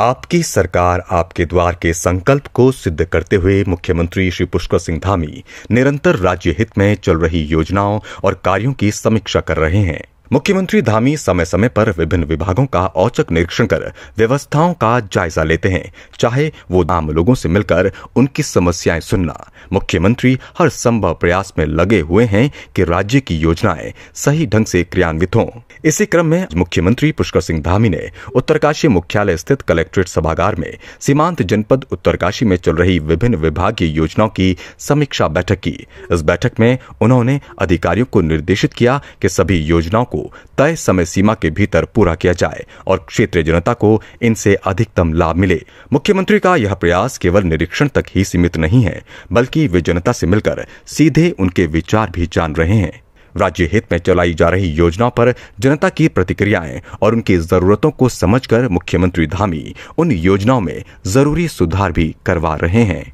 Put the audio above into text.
आपकी सरकार आपके द्वार के संकल्प को सिद्ध करते हुए मुख्यमंत्री श्री पुष्कर सिंह धामी निरंतर राज्य हित में चल रही योजनाओं और कार्यों की समीक्षा कर रहे हैं मुख्यमंत्री धामी समय समय पर विभिन्न विभागों का औचक निरीक्षण कर व्यवस्थाओं का जायजा लेते हैं चाहे वो आम लोगों से मिलकर उनकी समस्याएं सुनना मुख्यमंत्री हर संभव प्रयास में लगे हुए हैं कि राज्य की योजनाएं सही ढंग से क्रियान्वित हों इसी क्रम में मुख्यमंत्री पुष्कर सिंह धामी ने उत्तरकाशी मुख्यालय स्थित कलेक्ट्रेट सभागार में सीमांत जनपद उत्तरकाशी में चल रही विभिन्न विभागीय योजनाओं की समीक्षा बैठक की इस बैठक में उन्होंने अधिकारियों को निर्देशित किया कि सभी योजनाओं को को तय समय सीमा के भीतर पूरा किया जाए और क्षेत्रीय जनता को इनसे अधिकतम लाभ मिले मुख्यमंत्री का यह प्रयास केवल निरीक्षण तक ही सीमित नहीं है बल्कि वे जनता से मिलकर सीधे उनके विचार भी जान रहे हैं राज्य हित में चलाई जा रही योजनाओं पर जनता की प्रतिक्रियाएं और उनकी जरूरतों को समझकर मुख्यमंत्री धामी उन योजनाओं में जरूरी सुधार भी करवा रहे हैं